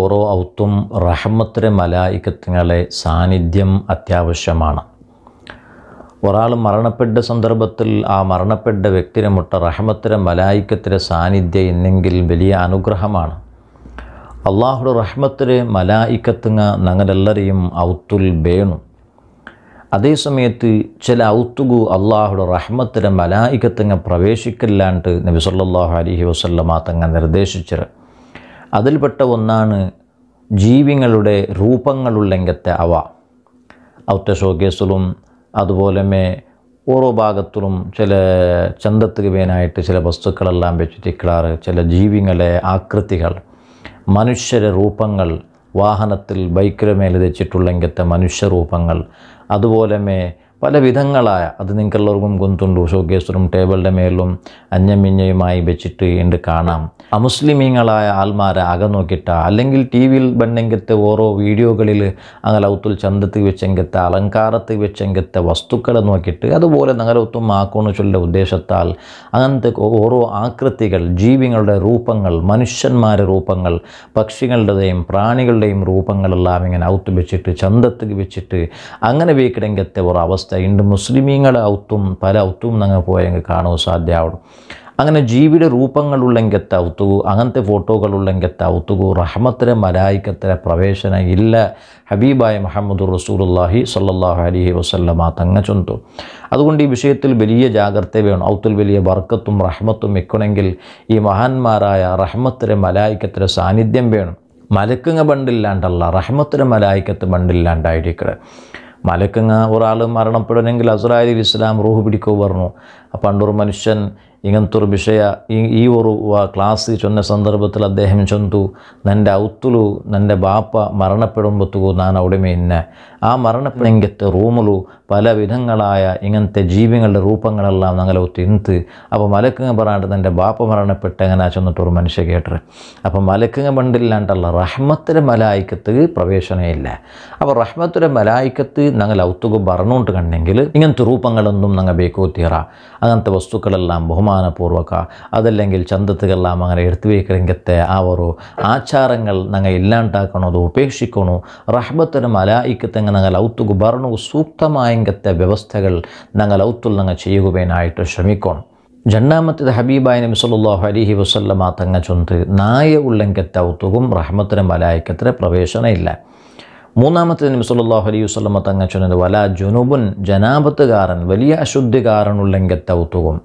ഓരോ ഔത്തും റഹമ്മത്തിലെ മലായിക്കത്തുങ്ങളെ സാന്നിധ്യം അത്യാവശ്യമാണ് ഒരാൾ മരണപ്പെട്ട സന്ദർഭത്തിൽ ആ മരണപ്പെട്ട വ്യക്തിനെ മുട്ട റഹമത്തിലെ മലായിക്കത്തിലെ സാന്നിധ്യം ഇന്നെങ്കിൽ വലിയ അനുഗ്രഹമാണ് അള്ളാഹുടെ റഹ്മത്തിലെ മലായിക്കത്തുങ്ങ ഞങ്ങളെല്ലാവരെയും ഔത്തുൽ വേണു അതേസമയത്ത് ചില ഔത്തുകു അള്ളാഹുടെ റഹ്മത്തിലെ മലായിക്കത്തുങ്ങ പ്രവേശിക്കില്ലാണ്ട് നബിസല്ലാഹു അലഹി വസ്ല്ലാത്തങ്ങ തങ്ങ നിർദ്ദേശിച്ചത് അതിൽപ്പെട്ട ഒന്നാണ് ജീവികളുടെ രൂപങ്ങളുള്ളെങ്കത്തെ രംഗത്തെ അവ ഔത്ത ഷോക്കേസിലും അതുപോലെ ഓരോ ഭാഗത്തിലും ചില ചന്തത്തുക വേനായിട്ട് ചില വസ്തുക്കളെല്ലാം വെച്ചിട്ടിക്കാറ് ചില ജീവികളെ ആകൃതികൾ മനുഷ്യരെ രൂപങ്ങൾ വാഹനത്തിൽ ബൈക്കിലെ മേൽ വെച്ചിട്ടുള്ളെങ്കിലത്തെ മനുഷ്യരൂപങ്ങൾ അതുപോലെ പല വിധങ്ങളായ അത് നിങ്ങൾക്കെല്ലാവർക്കും കൊന്തുണ്ട് ഷോക്കേശ്വറും ടേബിളിൻ്റെ മേലും അഞ്ഞമിഞ്ഞയുമായി വെച്ചിട്ട് ഉണ്ട് കാണാം അമുസ്ലിമീങ്ങളായ ആൾമാരെ അകം നോക്കിയിട്ട അല്ലെങ്കിൽ ടി വിയിൽ ബണ്ണെങ്കത്തെ ഓരോ വീഡിയോകളിൽ അങ്ങലൗത്തുൽ ചന്തത്തിൽ വെച്ചെങ്കത്തെ അലങ്കാരത്തിൽ വെച്ചെങ്കത്തെ വസ്തുക്കളെ നോക്കിയിട്ട് അതുപോലെ നഗരൗത്തും ആക്കോണു ചൊല്ല ഉദ്ദേശത്താൽ അങ്ങനത്തെ ഓരോ ആകൃതികൾ ജീവികളുടെ രൂപങ്ങൾ മനുഷ്യന്മാരുടെ രൂപങ്ങൾ പക്ഷികളുടെയും പ്രാണികളുടെയും രൂപങ്ങളെല്ലാം ഇങ്ങനെ ഔത്ത് വെച്ചിട്ട് ചന്തത്തിൽ വെച്ചിട്ട് അങ്ങനെ വീക്കിടെങ്കത്തെ ഒരു അവസ്ഥ അവസ്ഥയുണ്ട് മുസ്ലിമീങ്ങളെ ഔത്തും പല ഔത്തും നിങ്ങൾ പോയെങ്കിൽ കാണുക സാധ്യമാവണം അങ്ങനെ ജീവിത രൂപങ്ങളുള്ളെങ്കിൽ തൗത്തുകു അങ്ങനത്തെ ഫോട്ടോകളുള്ളെങ്കിൽ തൗത്തുകു റഹ്മത്തിലെ മലായിക്കത്തിലെ പ്രവേശനം ഇല്ല ഹബീബായ മുഹമ്മദ് റസൂലുല്ലാഹി സല്ലാഹു അലഹി വസ്ല്ലമ തങ്ങ ചൊന്തു അതുകൊണ്ട് ഈ വിഷയത്തിൽ വലിയ ജാഗ്രത വേണം ഔത്തിൽ വലിയ വർക്കത്തും റഹ്മത്തും വെക്കണമെങ്കിൽ ഈ മഹാന്മാരായ റഹ്മത്തിലെ മലായിക്കത്തിലെ സാന്നിധ്യം വേണം മലക്കുങ്ങ ബണ്ടില്ലാണ്ടല്ല റഹ്മത്തിലെ മലായിക്കത്ത് ബണ്ടില്ലാണ്ടായിരിക്കണം മലക്കങ്ങ് ഒരാൾ മരണപ്പെടണമെങ്കിൽ അസറായി ഇസ്ലാം റൂഹ് പിടിക്കോ പറഞ്ഞു പണ്ടൊരു മനുഷ്യൻ ഇങ്ങനത്തൊരു വിഷയ ഈ ഒരു ക്ലാസ് ചൊന്ന സന്ദർഭത്തിൽ അദ്ദേഹം ചൊന്തു നൻ്റെ ഔത്തുലു നൻ്റെ ബാപ്പ മരണപ്പെടുമ്പത്തുകു നാൻ അവിടെമേ ഇന്നെ ആ മരണപ്പെടുങ്കത്തെ റൂമുലു പല വിധങ്ങളായ ഇങ്ങനത്തെ ജീവികളുടെ രൂപങ്ങളെല്ലാം ഞങ്ങളെ തിന്ത് അപ്പോൾ മലക്കുങ്ങ പറഞ്ഞിട്ട് എൻ്റെ ബാപ്പ മരണപ്പെട്ട് അങ്ങനെ ചെന്നിട്ടൊരു മനുഷ്യ കേട്ടത് അപ്പോൾ മലക്കുങ്ങ പണ്ടില്ലാണ്ടല്ല റഹ്മത്തിൻ്റെ മലായിക്കത്ത് പ്രവേശനമില്ല അപ്പോൾ റഹ്മത്തിൻ്റെ മലായിക്കത്ത് ഞങ്ങൾ ഔത്തുക പറഞ്ഞുകൊണ്ട് കണ്ടെങ്കിൽ ഇങ്ങനത്തെ രൂപങ്ങളൊന്നും ഞങ്ങൾ ബേക്കോത്തിയറ അങ്ങനത്തെ വസ്തുക്കളെല്ലാം ബഹുമാനം ಸನ್ಮಾನಪೂರ್ವಕ അതല്ലെങ്കിൽ ചന്തത്തുകെല്ലാം അങ്ങനെ എടുത്തു വയ്ക്കലെങ്കത്തെ ಅವರು ആചാരങ്ങൾ ഞങ്ങൾ ഇല്ലാണ്ടാക്കണോ ഉപേക്ഷിക്കണു റഹ്ബത്തിനും മലായിക്കത്തെങ്ങ് ഞങ്ങൾ ഔത്തുക ഭരണവും സൂക്തമായങ്കത്തെ വ്യവസ്ഥകൾ ഞങ്ങൾ ഔത്തുൽ ഞങ്ങൾ ചെയ്യുകയായിട്ട് ശ്രമിക്കണം രണ്ടാമത്തേത് ഹബീബായ നബി സല്ലല്ലാഹു അലൈഹി വസല്ലമ തങ്ങ ചൊന്ത് നായ ഉള്ളെങ്കത്തെ ഔത്തുകും റഹ്മത്തിന് മലായിക്കത്തിന് പ്രവേശനമില്ല മൂന്നാമത്തെ നബി സല്ലല്ലാഹു അലൈഹി വസ്ലമ തങ്ങ ചൊന്നത് വലാ ജുനുബുൻ ജനാപത്തുകാരൻ വലിയ അശുദ്ധികാരനുള്ളെങ്കത്തെ ഔത്തുകും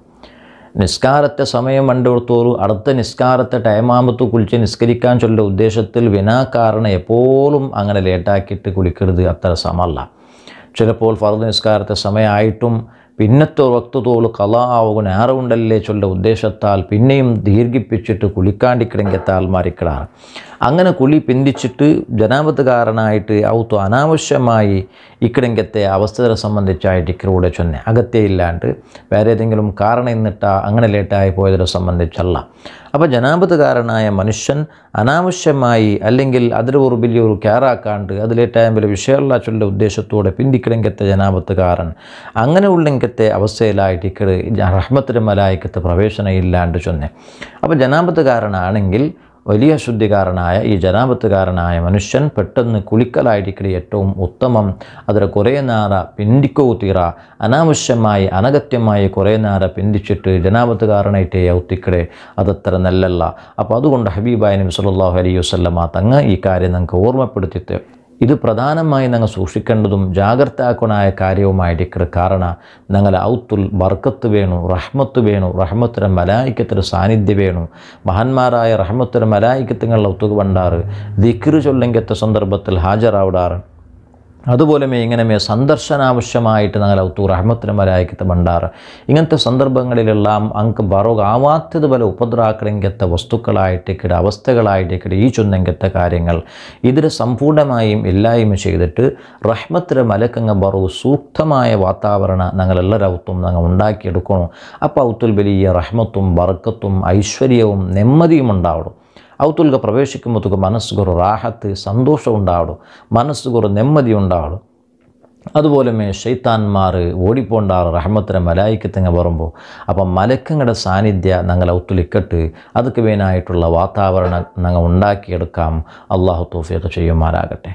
നിസ്കാരത്തെ സമയം കണ്ടെടുത്തോറും അടുത്ത നിസ്കാരത്തെ ടൈമാമ്പത്ത് കുളിച്ച് നിസ്കരിക്കാൻ ചൊല്ലുന്ന ഉദ്ദേശത്തിൽ വിനാ കാരണം എപ്പോഴും അങ്ങനെ ലേറ്റാക്കിയിട്ട് കുളിക്കരുത് അത്ര സമല്ല ചിലപ്പോൾ ഫർദ് നിസ്കാരത്തെ സമയമായിട്ടും പിന്നത്തെ വക്ത് തോൾ കലാവുക നേറവുണ്ടല്ലേ ചൊല്ല ഉദ്ദേശത്താൽ പിന്നെയും ദീർഘിപ്പിച്ചിട്ട് കുളിക്കാണ്ടിക്കിടങ്കത്താൽ മാറിക്കിടാറ് അങ്ങനെ കുളി പിന്തിച്ചിട്ട് ജനാപത്ത് കാരണമായിട്ട് ഔത്തു അനാവശ്യമായി ഇക്കിടങ്കത്തെ അവസ്ഥകളെ സംബന്ധിച്ചായിട്ട് ഇക്കിലൂടെ ചൊന്നെ അകത്തേ ഇല്ലാണ്ട് വേറെ ഏതെങ്കിലും കാരണം എന്നിട്ട അങ്ങനെ ലേറ്റായി പോയതിനെ സംബന്ധിച്ചല്ല അപ്പോൾ ജനാപത്തുകാരനായ മനുഷ്യൻ അനാവശ്യമായി അല്ലെങ്കിൽ അതിന് ഒരു ഒരു കെയറാക്കാണ്ട് അത് ലേറ്റായ പോലെ വിഷയമുള്ള ചൊല്ല ഉദ്ദേശത്തോടെ പിന്തിക്കിടങ്കത്തെ ജനാപത്തുകാരൻ അങ്ങനെ ഉള്ളെങ്കിൽ അവസ്ഥയിലായിട്ട് അവസ്ഥയിലായിട്ടിക്കട് റഹ്മത്തിന് മലായിക്കത്ത് പ്രവേശനയില്ലാണ്ട് ചൊന്നെ അപ്പോൾ ജനാപത്തുകാരനാണെങ്കിൽ വലിയ ശുദ്ധികാരനായ ഈ ജനാപത്തുകാരനായ മനുഷ്യൻ പെട്ടെന്ന് കുളിക്കലായിരിക്കടി ഏറ്റവും ഉത്തമം അതിൽ കുറേ നേര തീറ അനാവശ്യമായി അനഗത്യമായി കുറേ നേര പിന്തിച്ചിട്ട് ജനാപത്തുകാരനായിട്ടേ ഒത്തിക്കടെ അതത്ര നല്ലല്ല അപ്പോൾ അതുകൊണ്ട് ഹബീബായ നബി സല്ലാഹു അലൈഹി വസ്ലമ തങ്ങ് ഈ കാര്യം നമുക്ക് ഓർമ്മപ്പെടുത്തിയിട്ട് ഇത് പ്രധാനമായി ഞങ്ങൾ സൂക്ഷിക്കേണ്ടതും ജാഗ്രതാക്കുണായ കാര്യവുമായിരിക്കും കാരണം ഞങ്ങൾ ഔത്തുൽ ബർക്കത്ത് വേണു റഹ്മത്ത് വേണു റഹ്മത്തിന് മലായിക്കത്തിന് സാന്നിധ്യം വേണു മഹാന്മാരായ റഹ്മത്തിന് മലായിക്കത്തുങ്ങൾ ഒത്തുക വണ്ടാറ് ദിക്റ് ചൊല്ലങ്കത്തെ സന്ദർഭത്തിൽ ഹാജരാവിടാറ് അതുപോലെ മേ ഇങ്ങനെ മേ സന്ദർശനാവശ്യമായിട്ട് നാലൗത്തൂർ അഹമ്മത്തിനും വരായിക്കത്തെ ഭണ്ഡാർ ഇങ്ങനത്തെ സന്ദർഭങ്ങളിലെല്ലാം അങ്ക് ബറോഗാവാത്തത് പോലെ ഉപദ്രാക്കളിങ്കത്തെ അവസ്ഥകളായിട്ട് അവസ്ഥകളായിട്ടേക്കിടെ ഈ ചൊന്നെങ്കത്തെ കാര്യങ്ങൾ ഇതിൽ സമ്പൂർണ്ണമായും ഇല്ലായ്മ ചെയ്തിട്ട് റഹ്മത്തിലെ മലക്കങ്ങ ബറോ സൂക്തമായ വാതാവരണ ഞങ്ങളെല്ലാരൗത്തും ഞങ്ങൾ ഉണ്ടാക്കിയെടുക്കണം അപ്പോൾ ഔത്തുൽ ബലിയ റഹ്മത്തും ബർക്കത്തും ഐശ്വര്യവും നെമ്മതിയും ഉണ്ടാവണം ಅವತುಲ್ಗ പ്രവേശിക്കുമ്പോൾ ಮುತುಗ മനസ്സുകൊരു റാഹത്ത് സന്തോഷം ഉണ്ടാവണം മനസ്സുകൊരു നെമ്മതി അതുപോലെ മേ ഷെയ്ത്താന്മാർ ഓടിപ്പോണ്ടാറ് റഹ്മത്തിനെ മലായിക്കത്തിങ്ങ പറമ്പോൾ അപ്പം മലക്കങ്ങളുടെ സാന്നിധ്യം ഞങ്ങൾ ഒത്തുലിക്കട്ട് അതൊക്കെ വേനായിട്ടുള്ള വാതാവരണം ഞങ്ങൾ ഉണ്ടാക്കിയെടുക്കാം അള്ളാഹു തോഫിയൊക്കെ ചെയ്യുമാറാകട്ടെ